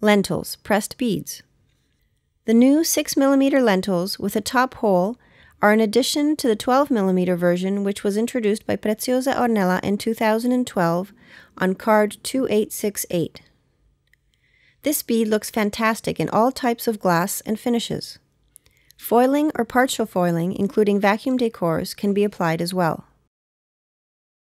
Lentils, pressed beads. The new 6mm lentils with a top hole are an addition to the 12mm version which was introduced by Preziosa Ornella in 2012 on card 2868. This bead looks fantastic in all types of glass and finishes. Foiling or partial foiling, including vacuum decors, can be applied as well.